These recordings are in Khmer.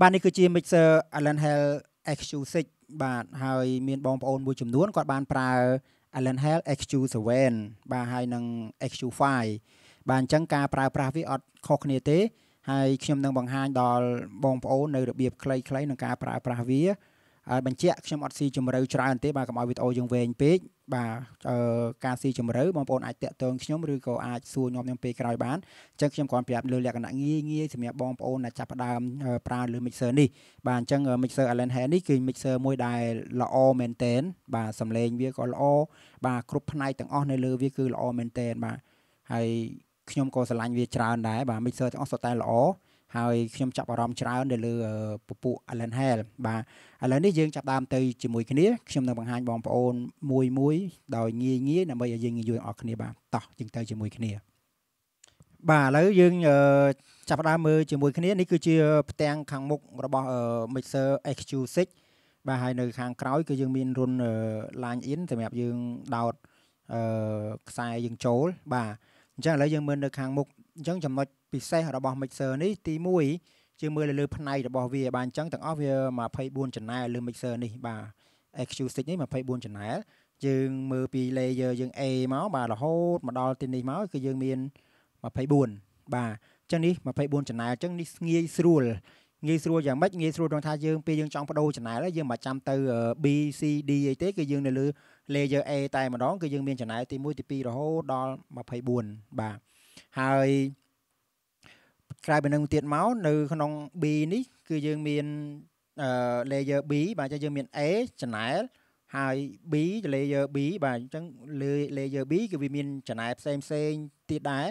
បាទនេះគឺជា mixer Allen Hell XQ6 បាទហើយ មាន បងប្អូនមួយចំនួនគាត់ បានប្រើ Allen Hell XQ7 បាទហើយនិង XQ5 បាទអញ្ចឹងការប្រើប្រាស់វាអត់ខុសគ្នាទេ ហើយខ្ញុំនឹងបង្ហាញដល់បងប្អូននៅរបៀបខ្លីៗក្នុងការប្រើប្រាស់វាហើយបញ្ជាក់ខ្ញុំអត់ស៊ីជម្រៅច្រើនទេបាទកុំឲ្យវីដេអូយើងវែងពេកបាទការស៊ីជម្រៅបងប្អូនអាចតាក់ទងខ្ញុំឬក៏អាចសួរខ្ញុំខ្ញុំពេលក្រោយបានអញ្ចឹងខ្ញុំគ្រាន់ប្រាប់លើលក្ខណៈងាយងាយសម្រាប់បងប្អូនដែលចាប់ផ្ដើមប្រើលើ mixer នេះបាទអញ្ចឹង mixer Allen Hand នេះគឺ mixer មួយដែលល្អមែនតែនបាទសំឡេងវាក៏ល្អបាទគ្រប់ផ្នែកទាំងអស់នៅលើវាគឺល្អមែនតែនបាទហើយខ្ញុំក៏ស្រឡាញ់វាច្រើនដែរបាទ mixer ទាំងអស់សុទ្ធតែល្អហើយខ្ញុំចាប់អារម្មណ៍ច្រើនទៅលើពពួក Alan Hale បាទឥឡូវនេះយើងចាប់ដើមទៅជាមួយគ្នាខ្ញុំនឹងបង្ហាញបងប្អូនមួយមួយ ដោយងាយងាយដើម្បីឲ្យយើងងាយយល់អរគ្នាបាទតោះយើងទៅជាមួយគ្នាបាទឥឡូវយើងចាប់ដើមមើលជាមួយគ្នានេះគឺជា ផ្ទាំងខាងមុខរបស់ Mixer HQ6 បាទហើយនៅ ខាងក្រោយ គឺយើង មានរុន line in សម្រាប់យើងដោតអឺខ្សែយើងចូល បាទអញ្ចឹងឥឡូវយើងមើលនៅខាងមុខអញ្ចឹងចំណុចពិសេសរបស់ mixer នេះទី1ជាមើលលើផ្នែករបស់វាបាទអញ្ចឹងទាំងអស់វា24 channel លើ mixer នេះបាទ EQ6 នេះ24 channel យើងមើលពី layer យើង A មកបាទរហូតមកដល់ទីនេះមកគឺយើងមាន24បាទអញ្ចឹងនេះ24 channel អញ្ចឹងនេះងាយស្រួលងាយស្រួលយ៉ាងម៉េចងាយស្រួលត្រង់ថាយើងពេលយើងចង់បដូរ channel យើងមិនចាំទៅ B C D អីទេគឺយើងនៅលើ layer A តែម្ដងគឺយើងមាន channel ទី1ទី2រហូតដល់24បាទហើយក្រៅពីនឹងទៀតមកនៅក្នុង B នេះគឺយើងមាន layer B បាទអញ្ចឹងយើងមាន A channel ហើយ B layer B បាទអញ្ចឹង layer B គឺវាមាន channel ផ្សេងផ្សេងទៀតដែរ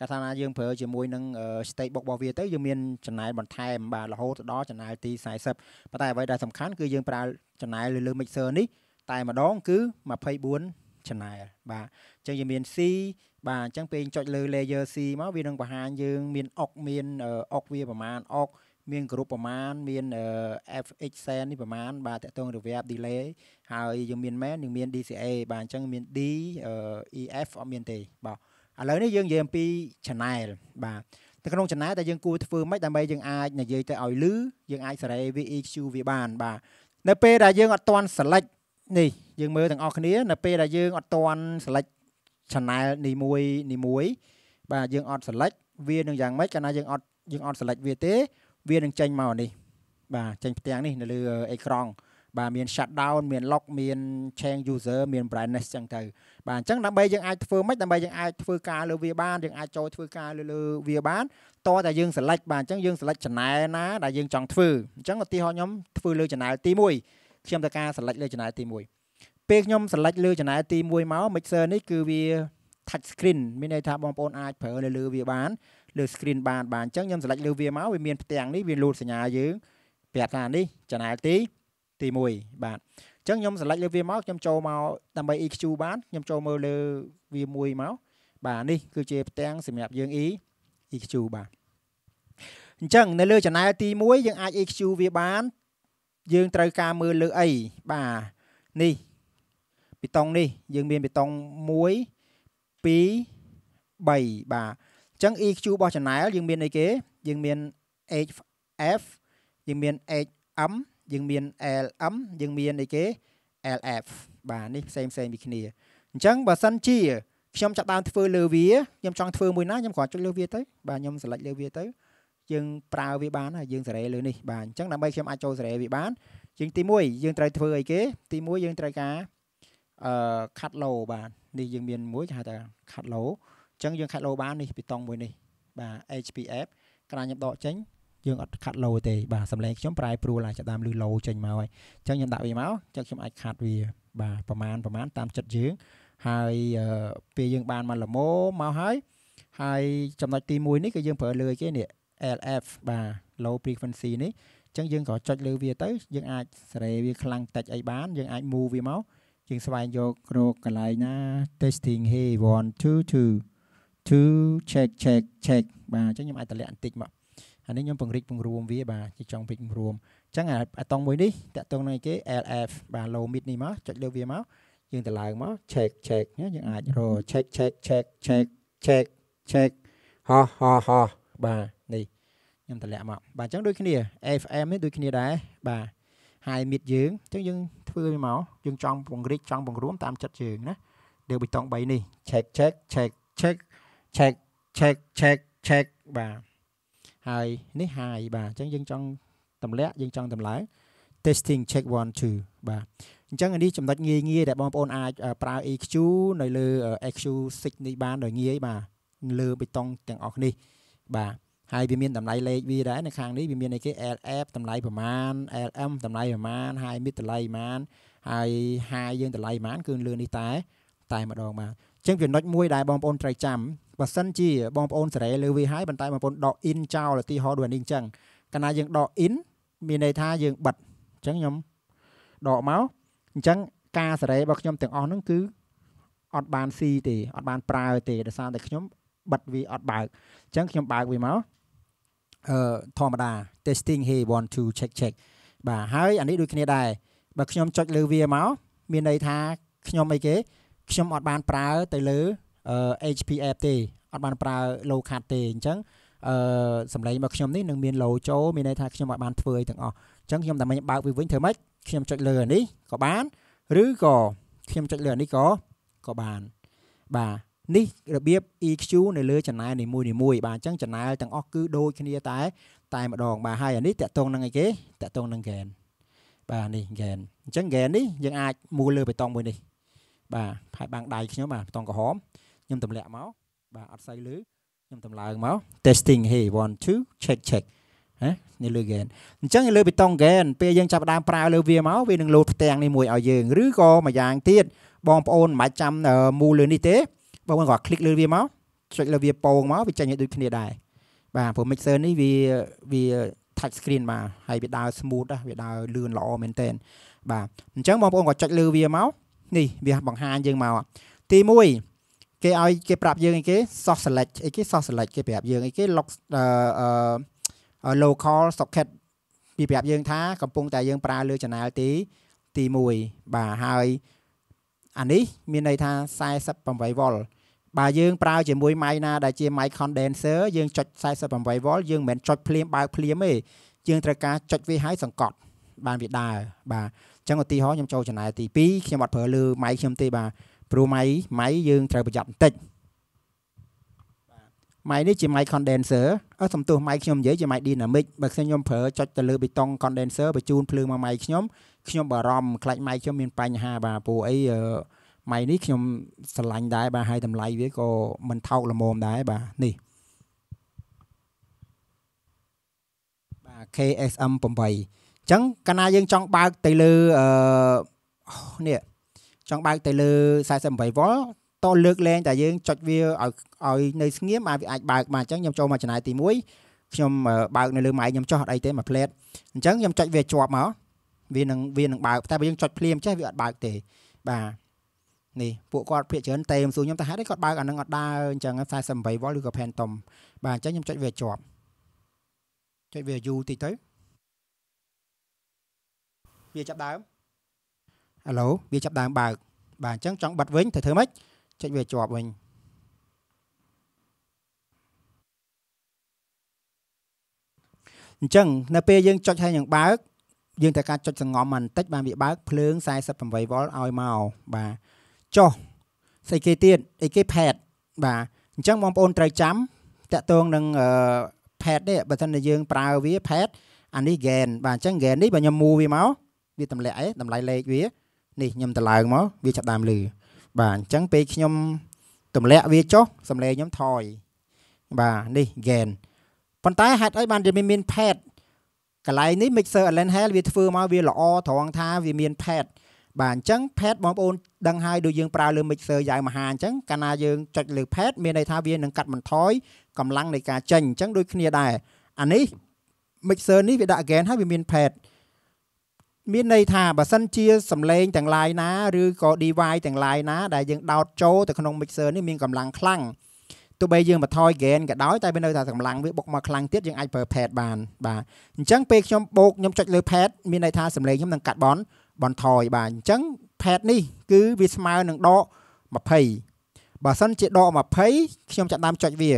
កាលណាយើងប្រើជាមួយនឹង state box របស់វាទៅយើងមានចំណែកបន្ថែមបាទរហូតដល់ចំណែកទី40ប៉ុន្តែអ្វីដែលសំខាន់គឺយើងប្រើចំណែកលើលើ mixer នេះតែម្ដង គឺ24 channel បាទអញ្ចឹងយើងមាន C បាទអញ្ចឹងពេលចុចលើ layer C មកវានឹងបង្ហាញយើង មានអុកមានអុកវាប្រមាណអុកមានគ្រប់ប្រមាណមាន FX send នេះប្រមាណបាទតកតងរវាប delay ហើយយើងមាន man និងមាន DCA បាទអញ្ចឹងមាន D EF អត់មានទេបាទឥឡូវនេះយើងនិយាយអំពី channel បាទៅក្នុងចំណាយដែលយើងគួរធ្វើម៉េចដើម្បីយើងអាចនិយាយទៅឲ្យលឺយើងអាចសេរី VEQ វាបានបាទនៅពេលដែលយើងអត់ទាន់ select នេះយើងមើលទាំងអស់គ្នានៅពេលដែលយើងអត់ទាន់ select channel នីមួយនីមួយបាទយើងអត់ select វានឹងយ៉ាងម៉េចកាលណាយើងអត់យើងអត់ select វាទេវានឹងចេញមកនេះបាទចេញផ្ទាំងនេះនៅលើអេក្រង់បាទមាន shutdown មាន lock មាន change user មាន brightness ចឹងទៅបាទអញ្ចឹងដើម្បីយើងអាចធ្វើម៉េចដើម្បីយើងអាចធ្វើការលើវាបានយើងអាចចូលធ្វើការលើលើវាបានតតែយើង select បាទអញ្ចឹងយើង select channel ណាដែលយើងចង់ធ្វើអញ្ចឹងឧទាហរណ៍ខ្ញុំធ្វើលើ channel ទី1ខ្ញុំត្រូវការ select លើ channel ទី1ពេលខ្ញុំសិលេចលើចំណាយទី1មក mixer នេះគឺវា touch screen មានន័យថាបងប្អូនអាចប្រើនៅលើវាបានលើ screen បានបានអញ្ចឹងខ្ញុំសិលេចលើវាមកវាមានផ្ទាំងនេះវាលូតសញ្ញាយើងប្រាប់ថានេះចំណាយទីទី1បាទអញ្ចឹងខ្ញុំសិលេចលើវាមកខ្ញុំចូលមកដើម្បី EQ បានខ្ញុំចូលមើលលើវាមួយមកបាទនេះគឺជាផ្ទាំងសម្រាប់យើង E EQ បាទអញ្ចឹងនៅលើ channel ទី1យើងអាច EQ វាបានយើងត្រូវការមើលលើអីបាទនេះបេតុងនេះយើងមានបេតុង1 2 3បាទអញ្ចឹង EQ របស់ channel យើងមានអីគេ យើងមាន HF យើងមាន HM យើងមាន LM យើងមានអីគេ LF បាទនេះផ្សេងផ្សេងពីគ្នាអញ្ចឹងបើសិនជាខ្ញុំចាប់ដើមធ្វើលើវាខ្ញុំចង់ធ្វើមួយណាខ្ញុំគ្រាន់ចុចលើវាទៅបាទខ្ញុំ select លើវាទៅយើងប្រើវាបានហើយយើងសេរីលើនេះបាទអញ្ចឹងដើម្បីខ្ញុំអាចចូលសេរីវាបានយើងទី1យើងត្រូវធ្វើអីគេទី1យើងត្រូវការអឺខាត់ឡូបាននេះយើងមានមួយគេហៅថាខាត់ឡូអញ្ចឹងយើងខាត់ឡូបាននេះបេតុងមួយនេះបាទ HPF ក្រាញខ្ញុំដកចេញយើងអត់ខាត់ឡូទេបាទសម្លេងខ្ញុំប្រែប្រួលអាចតាមលឺឡូចេញមកហើយអញ្ចឹងខ្ញុំដាក់វាមកអញ្ចឹងខ្ញុំអាចខាត់វាបាទប្រមាណប្រមាណតាមចិត្តយើងហើយពេលយើងបានមកលមោមកហើយ ហើយចំណុចទី1នេះគឺយើងប្រើលើគេនេះ LF បាទ low frequency នេះអញ្ចឹងយើងក៏ចុចលើវាទៅយើងអាចសេរីវាខ្លាំងតិចអីបានយើងអាច move វាមកយើងស្វែងយករកកន្លែងណា testing hey 1 2 2 2 check check check បាទអញ្ចឹងខ្ញុំអាចតម្លាក់បន្តិចមកអានេះខ្ញុំពង្រីកពង្រួម វា បាទជាចង់ពង្រីកពង្រួមអញ្ចឹងអាតង់មួយនេះតាក់ទងនឹងគេ LF បាទ low mid នេះមកចុចលើវាមកយើងទៅឡើងមក check check យើងអាចរក check check check check check check ហោះហោះហោះបាទនេះខ្ញុំតម្លាក់មកបាទអញ្ចឹងដូចគ្នា FM នេះដូចគ្នាដែរបាទ high mid យើងអញ្ចឹងយើងធ្វើមកយើងចង់ពង្រីកចង់បង្រួមតាមចិត្តយើងណាលើប៊ីតុង3នេះ check check check check check check check check បាទហើយនេះ high បាទអញ្ចឹងយើងចង់ទម្លាក់យើងចង់តម្លើង testing check 1 2បាទអញ្ចឹងនេះចំណុចងាយងាយដែលបងប្អូនអាចប្រើ EQ នៅលើ EQ6 នេះបានដោយងាយបាទលើប៊ីតុងទាំងអស់នេះបាទហើយវាមានតម្លៃលេខវាដែរនៅខាងនេះវាមានអីគេ LF តម្លៃប្រមាណ LM តម្លៃប្រមាណហើយ mid តម្លៃប្រមាណហើយ high យើងតម្លៃប្រមាណគឺលឿននេះតែតែម្ដងបាទចឹងចំណុចមួយដែលបងប្អូនត្រូវចាំបើសិនជាបងប្អូនសេរីលើវាហើយប៉ុន្តែបងប្អូនដក in ចោលឧទាហរណ៍ដូចនេះអញ្ចឹងកាលណាយើងដក in មានន័យថាយើងបិទអញ្ចឹងខ្ញុំដកមកអញ្ចឹងការសេរីរបស់ខ្ញុំទាំងអស់ហ្នឹងគឺអត់បានស៊ីទេអត់បានប្រើ ទេដោយសារតែខ្ញុំបិទវាអត់បើកអញ្ចឹងខ្ញុំបើកវាមកអឺធម្មតា testing hey 1 2 check check បាទហើយអានេះដូចគ្នាដែរបើខ្ញុំចុចលើវាមកមានន័យថាខ្ញុំអីគេ ខ្ញុំអត់បានប្រើទៅលើ HP app ទេអត់បានប្រើ low card ទេអញ្ចឹងអឺសម្លេងរបស់ខ្ញុំនេះនឹងមាន low ចូលមានន័យថាខ្ញុំអត់បានធ្វើអីទាំងអស់អញ្ចឹងខ្ញុំតែមិនបើកវាវិញធ្វើម៉េចខ្ញុំចុចលើអានេះក៏បាន ឬក៏ខ្ញុំចុចលើអានេះក៏ក៏បានបាទនេះរបៀប EQ នៅលើ channel នីមួយនីមួយបាទអញ្ចឹង channel ទាំងអស់គឺដូចគ្នាតែ តែម្ដងបាទហើយអានេះតកតងនឹងអីគេតកតងនឹង gain បាទនេះ gain អញ្ចឹង gain នេះយើងអាចមូលលើបេតុងមួយនេះបាទផែបាំងដៃខ្ញុំបាទបេតុងក្រហមខ្ញុំទម្លាក់មកបាទអត់ស្អីលើខ្ញុំតម្លើងមក testing hey 1 2 check check ណានៅលើ gain អញ្ចឹងលើបេតុង gain ពេលយើងចាប់ដើមប្រើលើវាមកវានឹងលោតផ្ទាំងនេះមួយឲ្យយើងឬក៏មួយយ៉ាងទៀតបងប្អូនមិនបាច់ចាំមូលលើនេះទេបងប្អូនគាត់คลิกលើវាមកចុចលើវាពងមកវាចេញឲ្យដូចគ្នាដែរបាទព្រោះ mixer នេះវាវា touch screen បាទហើយវាដើរ smooth វាដើរលឿនល្អមែនទែនបាទអញ្ចឹងបងប្អូនគាត់ចុចលើវាមកនេះវាបង្ហាញយើងមកទី1គេឲ្យគេប្រាប់យើងអីគេ soft select អីគេ soft select គេប្រាប់យើងអីគេ lock អឺ local socket ពីប្រាប់យើងថាកំពុងតែយើងប្រើលើ channel ទីទី1បាទហើយអានេះមានន័យថា48 volt បើយើងប្រើជាមួយម៉ៃណាដែលជាម៉ៃ condenser យើងចុច 48V យើងមិនមែនចុចភ្លាមបើកភ្លាមទេយើងត្រូវការចុចវាឲ្យសង្កត់ បានវាដើរបាទអញ្ចឹងឧទាហរណ៍ខ្ញុំចូលចំណាយទី2ខ្ញុំអត់ប្រើលើម៉ៃខ្ញុំទេបាទព្រោះម៉ៃម៉ៃយើងត្រូវប្រយ័ត្នបន្តិចម៉ៃនេះជាម៉ៃ condenser អត់សំទោសម៉ៃខ្ញុំនិយាយជាម៉ៃ dynamic បើខ្ញុំប្រើចុចទៅលើបេតុង condenser បញ្ជូនភ្លើងមកម៉ៃខ្ញុំខ្ញុំបារម្ភខ្លាចម៉ៃខ្ញុំមានបញ្ហាបាទព្រោះអីអឺម៉ៃនេះខ្ញុំស្រឡាញ់ដែរបាទហើយតម្លៃវាក៏មិនថោកល្មមដែរបាទនេះបាទ KSM 8អញ្ចឹងកាលណាយើងចង់បើកទៅលើអឺនេះចង់បើកទៅលើ48វ៉ុលតលើកលែងតែយើងចុចវាឲ្យឲ្យនៅស្ងៀមអាចវាអាចបើកបានអញ្ចឹងខ្ញុំចូលមកចំណាយទី1ខ្ញុំបើកនៅលើម៉ៃខ្ញុំចោះអត់អីទេមួយផ្លែតអញ្ចឹងខ្ញុំចុចវាជាប់មកវានឹងវានឹងបើកតែបើយើងចុចភ្លាមចេះវាអត់បើកទេបាទនេះពួកគាត់ភាកច្រើនតេមសួរខ្ញុំថាហេតុអីគាត់បើកអានឹងអត់ដើរអញ្ចឹង48 volt ឬក៏ phantom បាទអញ្ចឹងខ្ញុំចុចវាជាប់ចុចវាយូរតិចទៅវាចាប់ដើមឥឡូវវាចាប់ដើមបើកបាទអញ្ចឹងចង់បិទវិញទៅធ្វើម៉េចចុចវាជាប់វិញអញ្ចឹងនៅពេលយើងចុចហើយនឹងបើកយើងត្រូវការចុចសង្ងំបន្តិចបានវាបើកភ្លើង48 volt ឲ្យមកបាទចុះស្អីគេទៀតអីគេផេតបាទអញ្ចឹងបងប្អូនត្រូវចាំតកតងនឹងផេតទេបើមិនយើងប្រើវាផេតអានេះហ្គែនបាទអញ្ចឹងហ្គែននេះបើខ្ញុំមូវាមកវាតម្លាក់ឯងតម្លៃលេខវា នេះខ្ញុំតម្លើងមកវាចាប់ដើមលឺបាទអញ្ចឹងពេលខ្ញុំទម្លាក់វាចុះសំឡេងខ្ញុំថយបាទនេះ gain ប៉ុន្តែហេតុអីបានវាមាន pad កន្លែងនេះ mixer Allen Hell វាធ្វើមកវាល្អត្រង់ថាវាមាន pad បាទអញ្ចឹង pad បងប្អូនដឹងហើយដូចយើងប្រើលើ mixer យ៉ាងមហាអញ្ចឹងកាលណាយើងចុចលើ pad មានន័យថាវានឹងកាត់បន្ថយកម្លាំងនៃការចេញអញ្ចឹងដូចគ្នាដែរអានេះ mixer នេះវាដាក់ gain ហើយវាមាន pad មានន័យថាបើសិនជាសំឡេងទាំង lain ណា ឬក៏ device ទាំង lain ណាដែលយើងដោតចូលទៅក្នុង mixer នេះមានកម្លាំងខ្លាំងទោះបីយើងបន្ថយ gain ក៏ដោយតែវានៅតែកម្លាំងវាបុកមកខ្លាំងទៀតយើងអាចប្រើ pad បានបាទអញ្ចឹងពេលខ្ញុំបូកខ្ញុំចុចលើ pad មានន័យថាសំឡេងខ្ញុំនឹងកាត់បនបន្ថយបាទអញ្ចឹងផែតនេះ គឺវាស្មើនឹងដក20បើសិនជាដក20ខ្ញុំចាប់ដើមចុចវា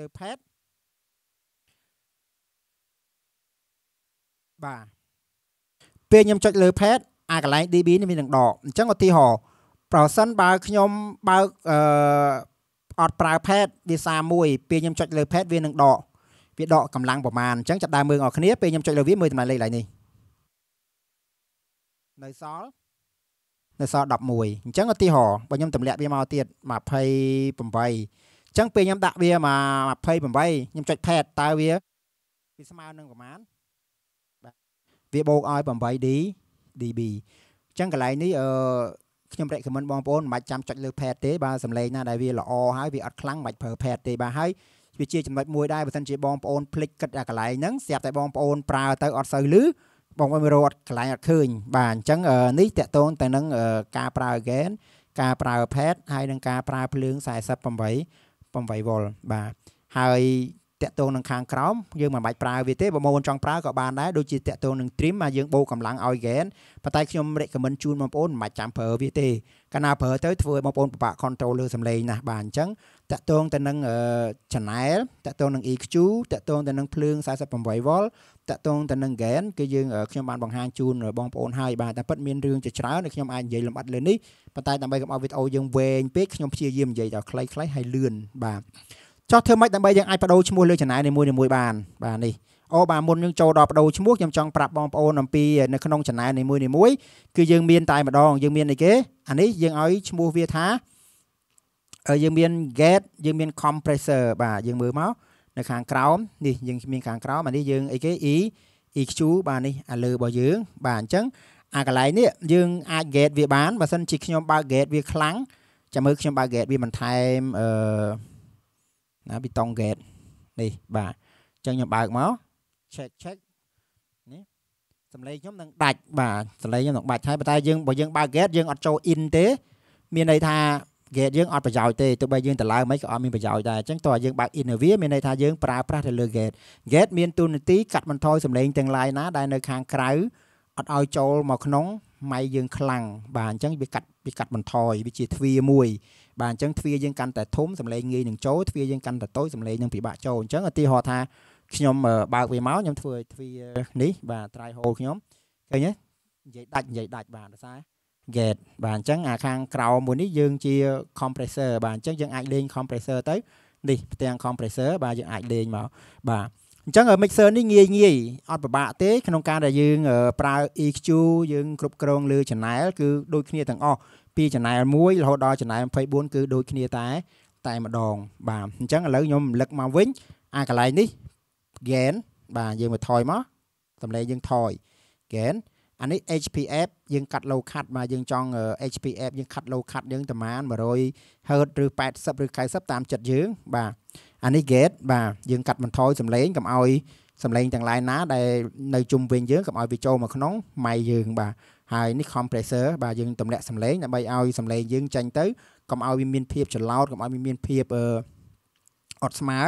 លើផែតបាទពេលខ្ញុំចុចលើផែតអាកន្លែង DB នេះវានឹងដកអញ្ចឹងឧទាហរណ៍ប្រសិនបើខ្ញុំបើកអឺអត់ប្រើផែតវាសាមួយពេលខ្ញុំចុចលើផែតវានឹងដកវាដកកម្លាំងប្រមាណអញ្ចឹងចាប់ដើមមើលអរគ្នាពេលខ្ញុំចុចលើវាមើលតម្លៃលេខឡើយនេះនៅសល់នៅសល់11អញ្ចឹងឧទាហរណ៍បើខ្ញុំទម្លាក់វាមកទៀត28អញ្ចឹងពេលខ្ញុំដាក់វាមក28ខ្ញុំចុចផេតតើវាវាស្មើនឹងប្រមាណបាទវាបូកឲ្យ 8D dB អញ្ចឹងកន្លែងនេះអឺខ្ញុំ recommend បងប្អូនមិនបាច់ចាំចុចលើ pad ទេបាទសំឡេងណាដែលវាល្អហើយវាអត់ខ្លាំងមិនបាច់ប្រើ pad ទេបាទហើយវាជាចំណុចមួយដែរបើសិនជាបងប្អូនភ្លេចគិតអាកន្លែងហ្នឹងស្រាប់តែបងប្អូនប្រើទៅអត់សូវលឺបងប្អូនរត់កន្លែងអត់ឃើញបាទអញ្ចឹងនេះតកតងទៅនឹងការប្រើ gain ការប្រើ pad ហើយនឹងការប្រើភ្លើង48 8វ៉ុលបាទហើយតាក់ទងនឹងខាងក្រោមយើងមិនបាច់ប្រើវាទេបើមកចង់ប្រើក៏បានដែរដូចជាតាក់ទងនឹង trim មកយើងបូកកម្លាំងឲ្យហ្គែនប៉ុន្តែខ្ញុំ recommend ជូនបងប្អូនមិនបាច់ចាំប្រើវាទេកាលណាប្រើទៅធ្វើឲ្យបងប្អូនពិបាក control លើសំឡេងណាស់បាទអញ្ចឹងតាក់ទងទៅនឹង channel តាក់ទងនឹង EQ តាក់ទងទៅនឹងភ្លើង 48V តាក់ទងទៅនឹង gain គឺយើងខ្ញុំបានបង្ហាញជូនបងប្អូនហើយបាទតែពិតមានរឿងជាច្រើនដែលខ្ញុំអាចនិយាយលម្អិតលើនេះប៉ុន្តែដើម្បីកុំឲ្យវីដេអូយើងវែងពេកខ្ញុំព្យាយាមនិយាយដល់ខ្លីៗហើយលឿនបាទចោះធ្វើម៉េចដើម្បីយើងអាចបដូរឈ្មោះលើចំណាយនីមួយៗបានបាទនេះអូបាទមុនយើងចូលដល់បដូរឈ្មោះខ្ញុំចង់ប្រាប់បងប្អូនអំពីនៅក្នុងចំណាយនីមួយនីមួយគឺយើងមានតែម្ដងយើងមានអីគេអានេះយើងឲ្យឈ្មោះវាថាយើងមាន gate យើងមាន compressor បាទយើងមើលមកនៅ ខាងក្រោមនេះយើងមានខាងក្រោមអានេះយើងអីគេ E EQ បាទនេះអាលើរបស់យើងបាទអញ្ចឹងអាកន្លែងនេះយើងអាច gate វាបានបើសិនជាខ្ញុំបើក gate វាខ្លាំងចាំមើលខ្ញុំបើក gate វាបន្ថែមអឺណាប៊ីតុងហ្គេតនេះបាទអញ្ចឹងខ្ញុំបើកមក check check នេះសម្លេងខ្ញុំនឹងដាច់បាទសម្លេងខ្ញុំនឹងបាច់ហើយប៉ុន្តែយើងបើយើងបើក gate យើងអត់ចូល in ទេ មានន័យថា gate យើងអត់ប្រយោជន៍ទេទោះបីយើងតឡើងមិនក៏អត់មានប្រយោជន៍ដែរអញ្ចឹងតើយើងបើក in វាមានន័យថាយើងប្រើប្រាស់ទៅលើ gate gate មានទូនាទីកាត់បន្ថយសម្លេងទាំង lain ណាដែលនៅខាងក្រៅអត់ឲ្យចូលមកក្នុងម៉ៃយើងខ្លាំងបាទអញ្ចឹងវាកាត់វាកាត់បន្ថយវាជាទ្វារមួយបាទអញ្ចឹងទ្វារយើងកាន់តែធំសម្លេងងាយនឹងចូលទ្វារយើងកាន់តែតូចសម្លេងនឹងពិបាកចូលអញ្ចឹងឧទាហរណ៍ថាខ្ញុំបើកវាមកខ្ញុំធ្វើទ្វារនេះបាទ try hole ខ្ញុំឃើញទេនិយាយដាច់និយាយដាច់បាទដោយសារ gate បាទអញ្ចឹងអាខាងក្រោមមួយនេះយើងជា compressor បាទអញ្ចឹងយើងអាចលេង compressor ទៅនេះផ្ទាំង compressor បាទយើងអាចលេងមកបាទអញ្ចឹង mixer នេះងាយងាយអត់ពិបាកទេក្នុងការដែលយើងប្រើ EQ យើងគ្រប់គ្រងលើ channel គឺដូចគ្នាទាំងអស់ពី channel 1រហូតដល់ channel 24គឺដូចគ្នាតែ តែម្ដងបាទអញ្ចឹងឥឡូវខ្ញុំរំលឹកមកវិញអាកន្លែងនេះ gain បាទយើងមកថយមកសម្លេងយើងថយ gain អានេះ HPF យើងកាត់ low cut មកយើងចង់ HPF យើងកាត់ low cut យើងប្រមាណ100 Hz ឬ80ឬ90តាមចិត្តយើងបាទអានេះ gate បាទយើងកាត់បន្ថយសំឡេងកុំឲ្យសំឡេងទាំងឡាយណាដែលនៅជុំវិញយើងកុំឲ្យវាចូលមកក្នុងម៉ៃយើងបាទហើយនេះ compressor បាទយើងទម្លាក់សំឡេងដើម្បីឲ្យសំឡេងយើងចេញទៅកុំឲ្យវាមានភាពច្រឡោតកុំឲ្យវាមានភាពអឺអត់ស្មើ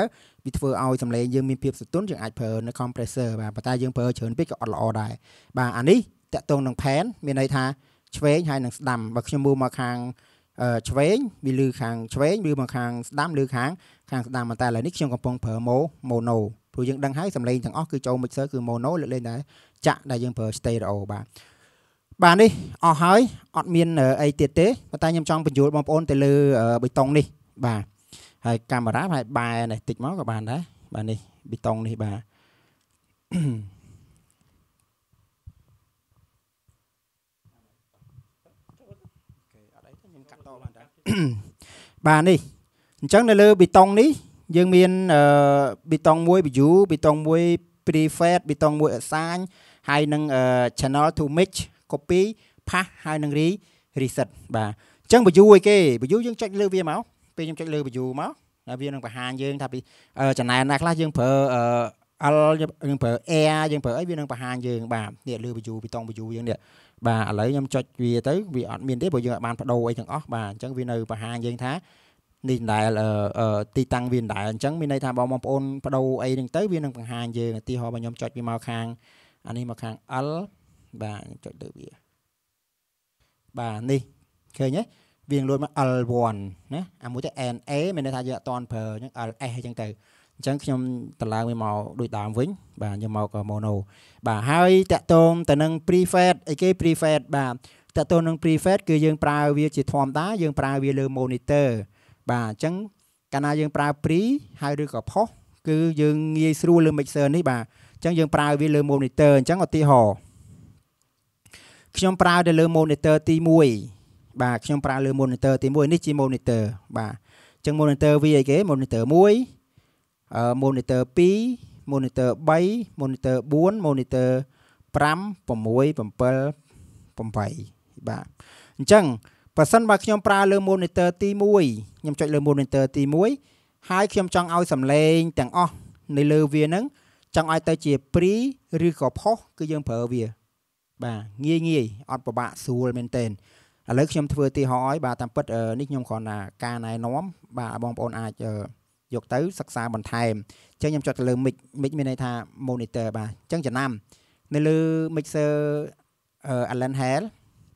វាធ្វើឲ្យសំឡេងយើងមានភាពសន្ទន់យើងអាចប្រើនៅ compressor បាទប៉ុន្តែយើងប្រើច្រើនពេកក៏អត់ល្អដែរបាទអានេះតកតងនឹង pan មានន័យថាឆ្វេងហើយនឹងស្ដាំបើខ្ញុំមើលមកខាងឆ្វេងវាលឺខាងឆ្វេងឬមកខាងស្ដាំឬខាងខាងស្ដាំតែឥឡូវនេះខ្ញុំកំពុងប្រើ mono ព្រោះយើងដឹងហើយសំឡេងទាំងអស់គឺចូល mixer គឺ mono លើកលែងតែចាក់ដែលយើងប្រើ stereo បាទបាទនេះអស់ហើយអត់មានអីទៀតទេប៉ុន្តែខ្ញុំចង់បញ្យល់បងប្អូនទៅលើប៊ីតុងនេះបាទហើយកាមេរ៉ាប្រហែលបែរនេះតិចមកក៏បានដែរបាទនេះប៊ីតុងនេះបាទបាទនេះអញ្ចឹងនៅលើប៊ីតុងនេះយើងមានប៊ីតុងមួយ view ប៊ីតុងមួយ prefab ប៊ីតុងមួយអសាញហើយនឹង channel to mix copy ផាសហើយនឹង re reset បាទអញ្ចឹង view ឯគេវ i e w យើងចុចលើវាមកពេលខ្ញុំចុចលើវ i e w មកហើយវានឹងបង្ហាញយើងថាពីចំណាយណាខ្លះយើងប្រើអលយើងប្រើ air យើងប្រើអីវានឹងបង្ហាញយើងបាទនេះលើ view ពីតង់ view យើងនេះបាទឥឡូវខ្ញុំចុចវាទៅវាអត់មានទេព្រោះយើងអាចបានបដូរអីទាំងអស់បាទអញ្ចឹងវានៅបង្ហាញយើងថានេះដែលទីតាំងវាដែរអញ្ចឹងមានន័យថាបងប្អូនបដូរអីហ្នឹងទៅវានឹងបង្ហាញយើងឧទាហរណ៍បងខ្ញុំចុចវាមកខាងអានេះមកខាង L បាទចុចលើវាបាទនេះឃើញទេវាលួចមក L1 ណាអាមួយទៅ NA មានន័យថាយើងអត់តន់ប្រើអញ្ចឹង LS អញ្ចឹងទៅអញ្ចឹងខ្ញុំតម្លើងវាមកដូចដើមវិញ បាទខ្ញុំមក mono បាទហើយតកតងទៅនឹង prefade អីគេ prefade បាទតកតងនឹង prefade គឺយើងប្រើវាជាធម្មតាយើងប្រើវាលើ monitor បាទអញ្ចឹងកាលណាយើងប្រើ pre ហើយឬក៏ post គឺយើងងាយស្រួលលើ mixer នេះបាទអញ្ចឹងយើងប្រើវាលើ monitor អញ្ចឹងឧទាហរណ៍ខ្ញុំប្រើទៅលើ monitor ទី1បាទខ្ញុំប្រើលើ monitor ទី1នេះជា monitor បាទអញ្ចឹង monitor វាអីគេ monitor 1អឺ monitor 2 monitor 3 monitor 4 monitor 5 6 7 8បាទអញ្ចឹងបើសិនបើខ្ញុំប្រើលើ monitor ទី1ខ្ញុំចុចលើ monitor ទី1ហើយខ្ញុំចង់ឲ្យសំឡេងទាំងអស់នៅលើវានឹងចង់ឲ្យទៅជាព្រីឬក៏ផុសគឺយើងប្រើវាបាទងាយងាយអត់ពិបាកស្រួលមែនតើឥឡូវខ្ញុំធ្វើទីហោឲ្យបាទតាមពិតនេះខ្ញុំគ្រាន់តែការណែនាំបាទបងប្អូនអាចយកទៅសិក្សាបន្ថែមអញ្ចឹងខ្ញុំចុចទៅលើ mic mic មានន័យថា monitor បាទអញ្ចឹងចំណាំនៅលើ mixer Allen Hale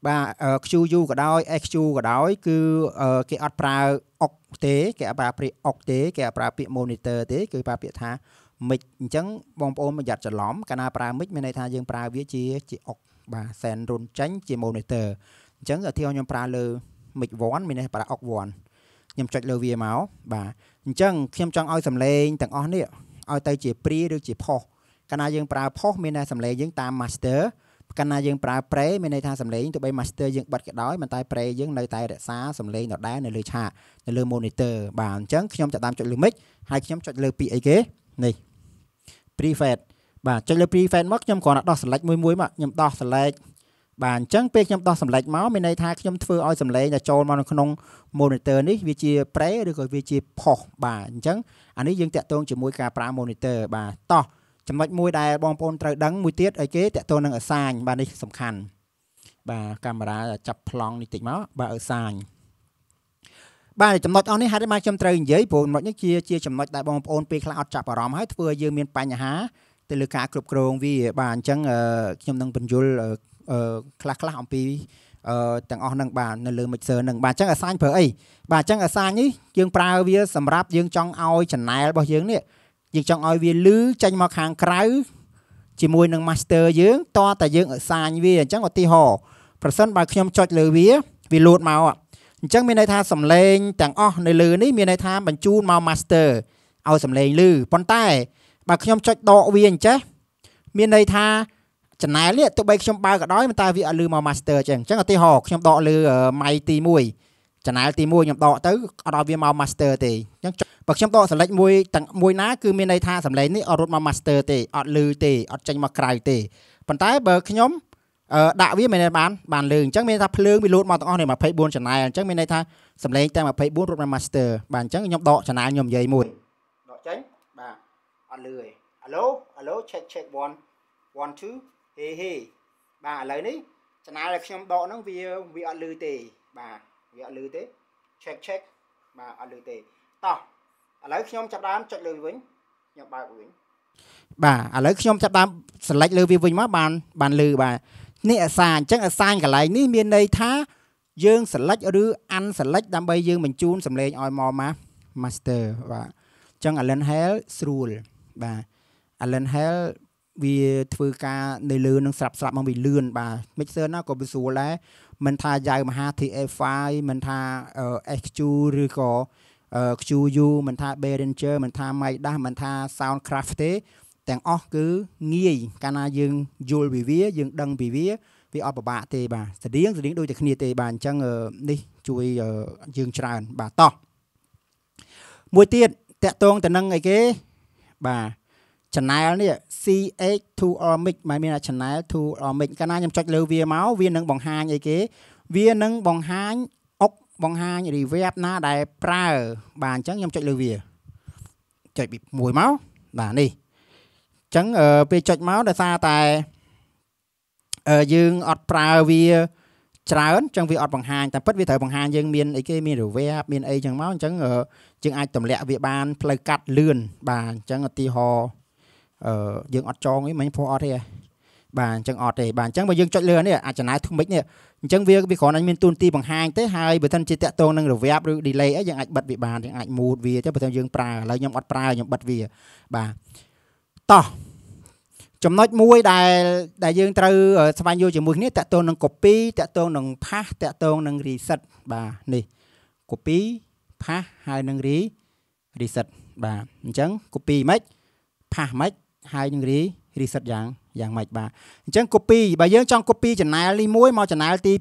បាទ QU ក៏ដោយ SQ ក៏ដោយ គឺគេអត់ប្រើ aux ទេគេអត់ប្រើពាក្យ aux ទេគេអត់ប្រើពាក្យ monitor ទេ គឺប្រើពាក្យថា mic អញ្ចឹងបងប្អូនប្រយ័ត្នច្រឡំកាលណាប្រើ mic មានន័យថាយើងប្រើវាជាជា aux បាទសែនរុនចេញជា monitor អញ្ចឹងឧទាហរណ៍ខ្ញុំប្រើលើ mic 1មានប្រើ aux 1ខ្ញុំចុចលើវាមកបាទអញ្ចឹងខ្ញុំចង់ឲ្យសំឡេងទាំងអស់នេះឲ្យទៅជាព្រីឬជាផុសកាលណាយើងប្រើផុសមានន័យសំឡេងយើងតាម master កាលណាយើងប្រើ pre មានន័យថាសំឡេងទោះបី master យើងបិទក៏ដោយមិនតែ pre យើងនៅតែរក្សាសំឡេងដដែលនៅលើឆាកនៅលើ monitor បាទអញ្ចឹងខ្ញុំចាប់ដើមចុចលើ mic ហើយខ្ញុំចុចលើពាក្យអីគេនេះ prefade បាទចុចលើ prefade មកខ្ញុំគ្រាន់តែដោះសម្លេចមួយមួយមកខ្ញុំដោះសម្លេចបាទអញ្ចឹងពេលខ្ញុំដោះសម្លេចមកមានន័យថាខ្ញុំធ្វើឲ្យសម្លេងដែលចូលមកនៅក្នុង monitor នេះវាជា pre ឬក៏វាជាផុសបាទអញ្ចឹងអានេះយើងតាក់ទងជាមួយការប្រើ monitor បាទតោះចំណុចមួយដែលបងប្អូនត្រូវដឹងមួយទៀតអីគេតាក់ទងនឹងអសាញបាទនេះសំខាន់ បាទកាមេរ៉ាចាប់ប្លង់នេះតិចមកបាទអសាញបាទចំណុចអស់នេះហេតុម៉េចខ្ញុំត្រូវនិយាយព្រោះចំណុចនេះជាជាចំណុចដែលបងប្អូនពេលខ្លះអត់ចាប់អារម្មណ៍ហើយធ្វើឲ្យយើងមាន បញ្ហាទៅលើការគ្រប់គ្រងវាបាទអញ្ចឹងខ្ញុំនឹងបញ្យលខ្លះខ្លះអំពីអឺទាំងអស់ហ្នឹងបាទនៅលើ mixer ហ្នឹងបាទអញ្ចឹងអាសាញប្រើអីបាទអញ្ចឹងអាសាញនេះយើងប្រើវាសម្រាប់យើងចង់ឲ្យ channel របស់យើងនេះយើងចង់ឲ្យវាលឺចេញមកខាងក្រៅជាមួយនឹង master យើងតោះតែយើងអាសាញវាអញ្ចឹងឧទាហរណ៍ប្រសិនបើខ្ញុំចុចលើវា វាលូតមកអញ្ចឹងមានន័យថាសំឡេងទាំងអស់នៅលើនេះមានន័យថាបញ្ជូនមក master ឲ្យសំឡេងលឺប៉ុន្តែបើខ្ញុំចុចដកវាអញ្ចេះមានន័យថា channel នេះទោះបីខ្ញុំបើកក៏ដោយតែវាអត់លឺមក master អញ្ចឹងអញ្ចឹងឧទាហរណ៍ខ្ញុំដកលឺ mic ទី1 channel ទី1ខ្ញុំដកទៅអត់ឲ្យវាមក master ទេអញ្ចឹងបើខ្ញុំដកសម្លេចមួយទាំងមួយណាគឺមានន័យថាសម្លេងនេះអត់រត់មក master ទេអត់លឺទេអត់ចេញមកក្រៅទេប៉ុន្តែបើខ្ញុំដាក់វាមិនបានបានលើអញ្ចឹងមានថាភ្លើងវាលោតមកទាំងអស់នេះ24 channel អញ្ចឹងមានន័យថាសម្លេងតែ24រត់មក master បាទអញ្ចឹងខ្ញុំដក channel ខ្ញុំនិយាយមួយអត់លឺទេអាឡូអាឡូ check check 1 1 2ហេហេបាទឥឡូវនេះចំណាយដែលខ្ញុំដកហ្នឹងវាវាអត់លឺទេបាទវាអត់លឺទេ check check បាទអត់លឺទេតោះឥឡូវខ្ញុំចាប់ដើមចុចលើវិញខ្ញុំបើកវិញបាទឥឡូវខ្ញុំចាប់ដើម select លើវាវិញមកបាន បានលឺបាទនេះអសាអញ្ចឹងអសាកន្លែងនេះមានន័យថាយើង select ឬ unselect ដើម្បីយើងបញ្ជូនសម្លេងឲ្យមកមក master បាទអញ្ចឹង Allen Hale ស្រួលបាទ Alan Hell វាធ្វើការនៅលើនឹងស្រាប់ស្រាប់មកវាលឿនបាទ mixer ណាក៏វាស្រួលដែរមិនថាយ៉ៅមហា TF5 មិនថា SQ ឬក៏ QU មិនថា Behringer មិនថា Midas មិនថា Soundcraft ទេទាំងអស់គឺងាយកាលណាយើងយល់ពីវាយើងដឹងពីវាវាអត់ពិបាកទេបាទស្តៀងស្តៀងដូចតែគ្នាទេបាទអញ្ចឹងនេះជួយយើងច្រើនបាទតោះមួយទៀតតកតងទៅនឹងអីគេបាទ channel នេះ CH2R mic មិនមាន channel 2R mic កាលណាខ្ញុំចុចលើវាមកវានឹងបង្ហាញអីគេ វានឹងបង្ហាញអុកបង្ហាញ reverb ណាដែលប្រើបាទអញ្ចឹងខ្ញុំចុចលើវាចុចមួយមកបាទនេះអញ្ចឹងពេលចុចមកដោយសារតែយើងអត់ប្រើវាច្រើនអញ្ចឹងវាអត់បង្ហាញតែពិតវាត្រូវបង្ហាញយើងមានអីគេមានរវែបមានអីចឹងមកអញ្ចឹងយើងអាចទម្លាក់វាបានផ្លូវកាត់លឿនបាទអញ្ចឹងឧទាហរណ៍អឺយើងអត់ចងអីមិញព្រោះអត់ទេបាទអញ្ចឹងអត់ទេបាទអញ្ចឹងបើយើងចុចលឿននេះអាចចំណាយធំមិននេះអញ្ចឹងវាវាគ្រាន់តែមានទូនទីបង្ហាញទេហើយបើមិនជាតាក់ទងនឹងរវែបឬ delay អីយើងអាចបិទវាបានយើងអាច mute វាទេបើមិនយើងប្រើឥឡូវខ្ញុំអត់ប្រើខ្ញុំបិទវាបាទតោះចំណុចមួយដែលដែលយើងត្រូវស្វែងយល់ជាមួយគ្នាតកតងនឹង copy តកតងនឹង pass តកតងនឹង reset បាទនេះ copy pass ហើយនឹង re reset បាទអញ្ចឹង copy ម៉េច pass ម៉េចហើយនឹង re reset យ៉ាងយ៉ាងម៉េចបាទអញ្ចឹង copy បើយើង ចង់ copy ចំណាលនេះមួយមកចំណាលទី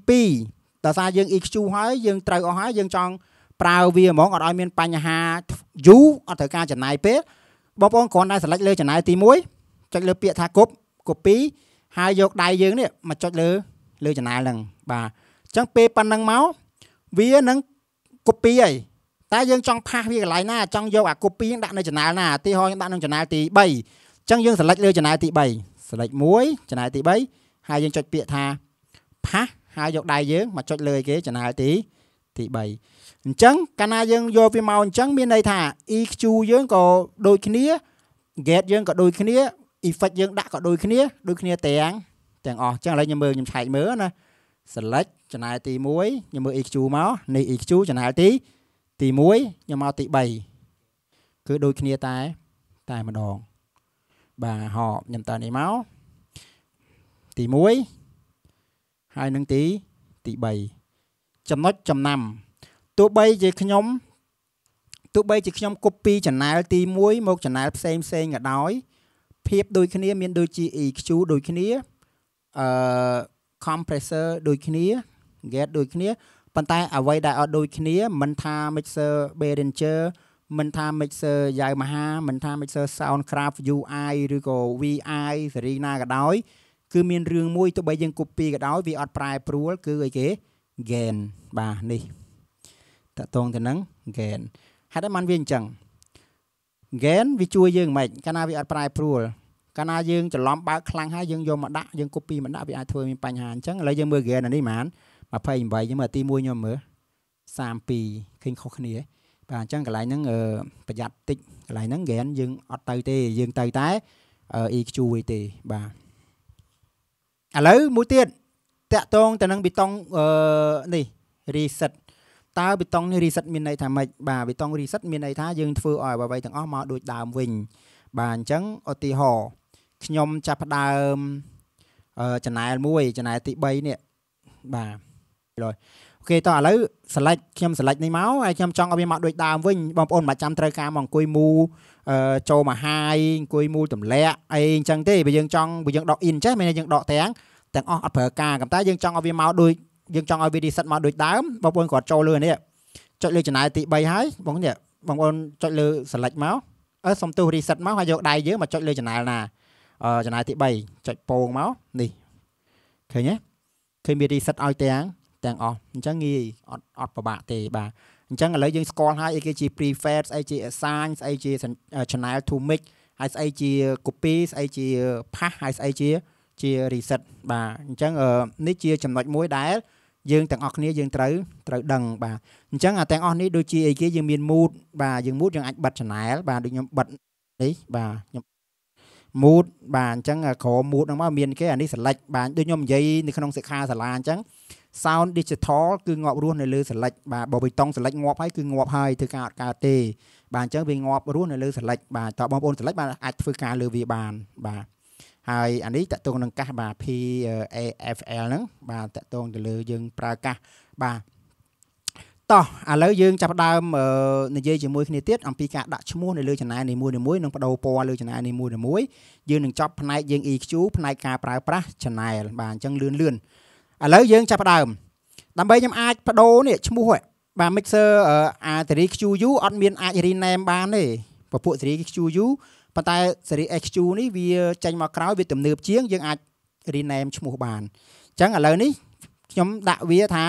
2ដោយសារយើង EQ ហើយយើងត្រូវអស់ហើយយើងចង់ប្រើវាហ្មងអត់ឲ្យមាន បញ្ហាយូរអត់ត្រូវការចំណាយពេល បងប្អូនគ្រាន់តែ select លើចំណាយទី1ចុចលើពាក្យថា copy ហើយយកដៃយើងនេះមកចុចលើលើចំណាលហ្នឹងបាទអញ្ចឹងពេលប៉ុណ្ណឹងមកវានឹង copy ហើយតែយើងចង់ផាសវាកន្លែងណាចង់យកអា copy ដាក់នៅចំណាលណាទីហោយើងដាក់នៅចំណាលទី3អញ្ចឹងយើង select លើចំណាលទី3 select 1ចំណាលទី3ហើយយើងចុចពាក្យថាផាសហើយយកដៃយើងមកចុចលើគេចំណាលទីទី3អញ្ចឹងកាលណាយើងយកវាមកអញ្ចឹងមានន័យថា EQ យើងក៏ដូចគ្នា gate យើងក៏ដូចគ្នា effect យើងដាក់ក៏ដូចគ្នា ដូចគ្នាទាំងទាំងអស់អញ្ចឹងឥឡូវខ្ញុំមើលខ្ញុំឆែកមើលណា select ចំណាយទី1ខ្ញុំមើល EQ មកនេះ EQ ចំណាយទីទី1ខ្ញុំមកទី3គឺដូចគ្នាតែតែម្ដងបាទហោខ្ញុំតើនេះមកទី1ហើយនឹងទីទី3ចំណុចចំណាំទោះបីជាខ្ញុំទោះបីជាខ្ញុំ copy ចំណាយទី1មកចំណាយផ្សេងផ្សេងក៏ដោយភាពដូចគ្នាមានដូចជា EQ ដូចគ្នាអឺ compressor ដូចគ្នា gate ដូចគ្នាប៉ុន្តែ អ្វីដែលអត់ដូចគ្នាមិនថា mixer Behringer មិនថា mixer យ៉ៅមហាមិនថា mixer Soundcraft UI ឬក៏ VI សេរីណាក៏ដោយគឺមានរឿងមួយទោះបីយើង copy ក៏ដោយវាអត់ប្រែប្រួលគឺអីគេ gain បាទនេះតកតងទៅនឹង gain ហេតុតែបានវាអញ្ចឹងហ្គែនវាជួយយើងមិនខ្មិចកាលណាវាអត់ប្រែប្រួលកាលណាយើងច្រឡំបើកខ្លាំងហើយយើងយកមកដាក់យើង copy មកដាក់វាអាចធ្វើមានបញ្ហាអញ្ចឹងឥឡូវយើងមើល gain នេះហ្មង28ខ្ញុំមើលទី1ខ្ញុំមើល32ឃើញខុសគ្នា បាទអញ្ចឹងកន្លែងហ្នឹងប្រយ័ត្នតិចកន្លែងហ្នឹង gain យើងអត់ទៅទេយើងទៅតែ EQ វិញទេបាទឥឡូវមួយទៀតតាក់តងទៅនឹងប៊ីតុងនេះ reset តើប៊ីតុងនេះ reset មានន័យថាម៉េចបាទប៊ីតុង reset មានន័យថាយើងធ្វើឲ្យអ្វីទាំងអស់មកដូចដើមវិញបាទអញ្ចឹងឧទាហរណ៍ខ្ញុំចាប់ផ្ដើមចំណែល1ចំណែលទី3នេះបាទឡើយអូខេតោះឥឡូវ select ខ្ញុំ select នេះមកហើយខ្ញុំចង់ឲ្យវាមកដូចដើមវិញបងប្អូនមិនចាំត្រូវការមកអង្គុយមូចូលមកហាយអង្គុយមូលទម្លាក់អីអញ្ចឹងទេបើយើងចង់បើយើងដក in ចេះមានយើងដកទាំងទាំងអស់អត់ប្រើការប៉ុន្តែយើងចង់ឲ្យវាមកដូចយើងចង់ឲ្យវា reset មកដូចដើមបងប្អូនគាត់ចូលលើនេះចុចលើចំណាយទី3ហើយបងនេះបងប្អូនចុចលើ select មកអើសុំទោស reset មកហើយយកដៃយើងមកចុចលើចំណាយណាចំណាយទី3ចុចពងមកនេះឃើញទេឃើញមាន reset ឲ្យទាំងទាំងអស់អញ្ចឹងងាយអត់អត់ពិបាកទេបាទអញ្ចឹងឥឡូវយើងស្គាល់ហើយអីគេជា prefab ស្អីជា assign ស្អីជា channel to mix ហើយស្អីជា copy ស្អីជា pass ហើយស្អីជាជា reset បាទអញ្ចឹងនេះជាចំណុចមួយដែលយើងទាំងអស់គ្នាយើងត្រូវត្រូវដឹងបាទអញ្ចឹងអាទាំងអស់នេះដូចជាអីគេយើងមានមូតបាទយើងមូតយើងអាចបិទ channel បាទដូចខ្ញុំបិទនេះបាទខ្ញុំមូតបាទអញ្ចឹងក្រមមូតហ្នឹងមកមាន គេអានេះ select បាទដូចខ្ញុំនិយាយនៅក្នុងសិក្ខាសាលាអញ្ចឹង sound digital គឺងាប់រស់នៅលើ select បាទបើបៃតង select ងាប់ហើយគឺងាប់ហើយធ្វើការអត់កើតទេបាទអញ្ចឹងវាងាប់រស់នៅលើ select បាទតើបងប្អូន select បាទអាចធ្វើការលើវាបានបាទហើយអានេះតកតងនឹងកាសបាទ PAFL ហ្នឹងបាទតកតងទៅលើយើងប្រើកាសបាទតោះឥឡូវយើងចាប់ដើមនិយាយជាមួយគ្នាទៀតអំពីការដាក់ឈ្មោះនៅលើចំណាយនីមួយៗនិងបដូរពណ៌លើចំណាយនីមួយៗយើងនឹងចប់ផ្នែកយើង EQ ផ្នែកការប្រើប្រាស់ channel បាទអញ្ចឹងលឿនលឿនឥឡូវយើងចាប់ដើមដើម្បីខ្ញុំអាចបដូរនេះឈ្មោះបាទ mixer Atari QU អត់មានអាច rename បានទេពពួក Atari QU ប៉ុន្តែស៊េរី HQ នេះវាចេញមកក្រោយវាទំនើបជាងយើងអាច rename ឈ្មោះបានអញ្ចឹងឥឡូវនេះខ្ញុំដាក់វាថា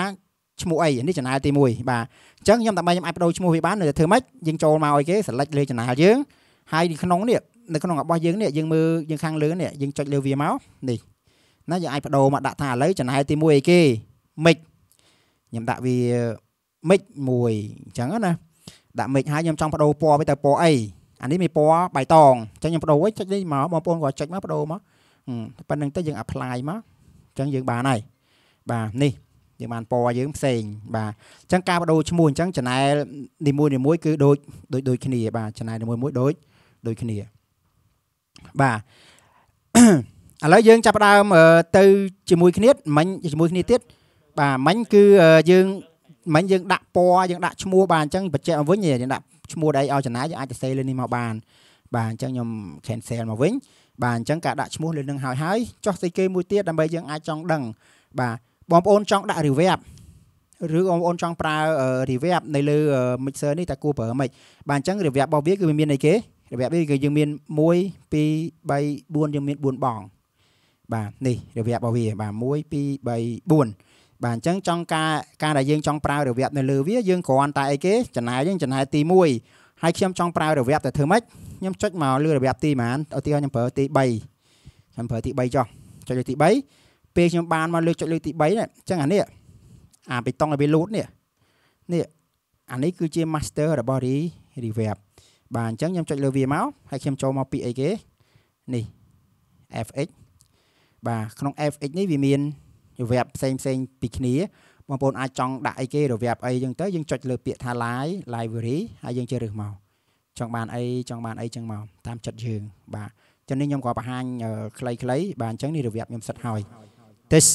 ឈ្មោះអីនេះចំណាយទី1បាទអញ្ចឹងខ្ញុំដើម្បីខ្ញុំអាចបដូរឈ្មោះវាបាននៅធ្វើម៉េចយើងចូលមកអីគេ select លើចំណាយយើងហើយនៅក្នុងនេះនៅក្នុងរបស់យើងនេះយើងមើលយើងខាងលើនេះយើងចុចលើវាមកនេះណាយើងអាចបដូរមកដាក់ថាឥឡូវចំណាយទី1អីគេ mix ខ្ញុំដាក់វា mix 1អញ្ចឹងណាដាក់ mix ហើយខ្ញុំចង់បដូរពណ៌ទៅពណ៌អីអានេះមានពណ៌បៃតងអញ្ចឹងខ្ញុំបដូរចុចនេះមកបងប្អូនគាត់ចុចមកបដូរមកប៉ុណ្្នឹងទៅយើង apply មកអញ្ចឹងយើងបានហើយបាទនេះយើងបានពណ៌យើងផ្សេងបាទអញ្ចឹងការបដូរឈ្មោះអញ្ចឹង channel នីមួយនីមួយគឺដូចដូចដូចគ្នាបាទ channel នីមួយមួយដូចដូចគ្នាបាទឥឡូវយើងចាប់ដើមទៅជាមួយ គ្នាមិញជាមួយគ្នាទៀតបាទមិញគឺយើងមិញយើងដាក់ពណ៌យើងដាក់ឈ្មោះបាទអញ្ចឹងបច្ចេកវិញយើងដាក់ឈ្មោះដែលឲ្យចំណាយយើងអាចទៅសេលើនេះមកបាន បាទអញ្ចឹងខ្ញុំ cancel មកវិញ បាទអញ្ចឹងការដាក់ឈ្មោះលើនឹងហើយហើយចោះស្អីគេមួយទៀតដើម្បីយើងអាចចង់ដឹងបាទបងប្អូនចង់ដាក់ reverb ឬបងប្អូនចង់ប្រើ reverb នៅលើ mixer នេះតើគួរប្រើមិនបាទអញ្ចឹង reverb របស់វាគឺមានអីគេ reverb នេះគឺយើងមាន1 2 3 4យើងមាន4បងបាទនេះ reverb របស់វាបាទ1 2 3 4បាទអញ្ចឹងចង់ការការដែលយើងចង់ប្រើរវៈនៅលើវាយើងគ្រាន់តែអីគេចំណាយយើងចំណាយទី1ហើយខ្ញុំចង់ប្រើរវៈទៅធ្វើម៉េចខ្ញុំចុចមកលើរវៈទីប្រហែលឧទាហរណ៍ខ្ញុំប្រើទី3ខ្ញុំប្រើទី3ចុះចុចលើទី3ពេលខ្ញុំបានមកលើចុចលើទី3នេះអញ្ចឹងអានេះអាបេតុងឲ្យវាលូតនេះនេះអានេះគឺជា master របស់ reverb បាទអញ្ចឹងខ្ញុំចុចលើវាមកហើយខ្ញុំចូលមកពាក្យអីគេនេះ fx បាទក្នុង fx នេះវាមាន web ផ្សេងផ្សេងពីគ្នាបងប្អូនអាចចង់ដាក់អីគេរវាប់អីចឹងទៅយើងចុចលើពាក្យថា live library ហើយយើងជិះរើសមកចង់បានអីចង់បានអីចឹងមកតាមចិត្តយើង បាទចឹងនេះខ្ញុំក៏បង្ហាញខ្លីៗបាទអញ្ចឹងនេះរវាប់ខ្ញុំសិតហើយ test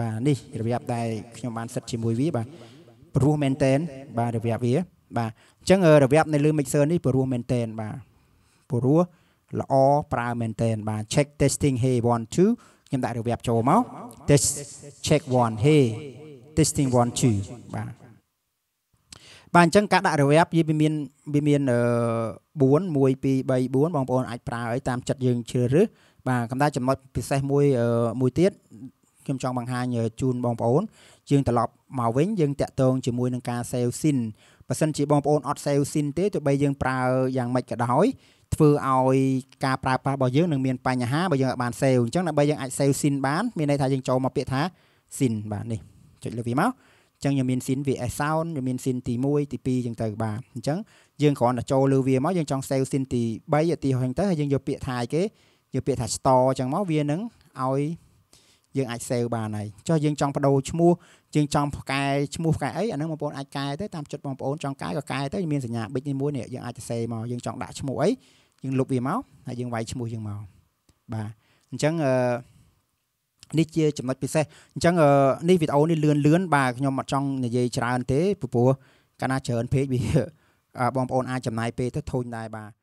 បាទនេះរវាប់ដែលខ្ញុំបាន សិតជាមួយវា បាទព្រោះមែនតែនបាទរវាប់វាបាទអញ្ចឹងរវាប់នៅលើ mixer នេះព្រោះមែនតែនបាទព្រោះល្អប្រើមែនតែនបាទ check testing hey 1 2ខ្ញុំដាក់ reverb ចូលមក test check 1 hey testing 1 2បាទបាទអញ្ចឹងការដាក់ reverb វាមានវាមាន4 1 2 3 4បងប្អូនអាចប្រើឲ្យតាមចិត្តយើងជ្រើសរើសបាទកម្ដៅចំណុចពិសេសមួយមួយទៀតខ្ញុំចង់បង្ហាញជូនបងប្អូនយើងត្រឡប់មកវិញយើងតាក់ទងជាមួយនឹងការ save sin បើសិនជាបងប្អូនអត់ save sin ទេទោះបីយើងប្រើយ៉ាងម៉េចក៏ដោយធ្វើឲ្យការប្រើប្រាស់របស់យើងនឹងមានបញ្ហាបើយើងអាចបានសេវអញ្ចឹងដើម្បីយើងអាចសេវស៊ីនបានមានន័យថាយើងចូលមកពាក្យថាស៊ីនបាទនេះចុចលើវាមកអញ្ចឹងយើងមានស៊ីន VS sound យើងមានស៊ីនទី1ទី2អញ្ចឹងទៅបាទអញ្ចឹងយើងគ្រាន់តែចូលលើវាមកយើងចង់ save ស៊ីនទី3ឧទាហរណ៍ទៅហើយយើងយកពាក្យថាអីគេយកពាក្យថា store អញ្ចឹងមកវានឹងឲ្យយើងអាច save បានហើយចុះយើងចង់បដូរឈ្មោះយើងចង់កែឈ្មោះកែអីអាហ្នឹងបងប្អូនអាចកែទៅតាមចិត្តបងប្អូនចង់កែក៏កែទៅមានសញ្ញាប៊ិចនេះមួយនេះយើងអាចទៅ save មកយើងចង់ដាក់ឈ្មោះអីយើងលុបវាមកហើយយើងវាយឈ្មោះយើងមកបាទអញ្ចឹងអឺនេះជាចំណុចពិសេសអញ្ចឹងនេះវីដេអូនេះលឿនលឿនបាទខ្ញុំអត់ចង់និយាយច្រើនទេព្រោះកាលណាច្រើនពេកវាបងប្អូនអាចចំណាយពេលទៅធុញដែរបាទ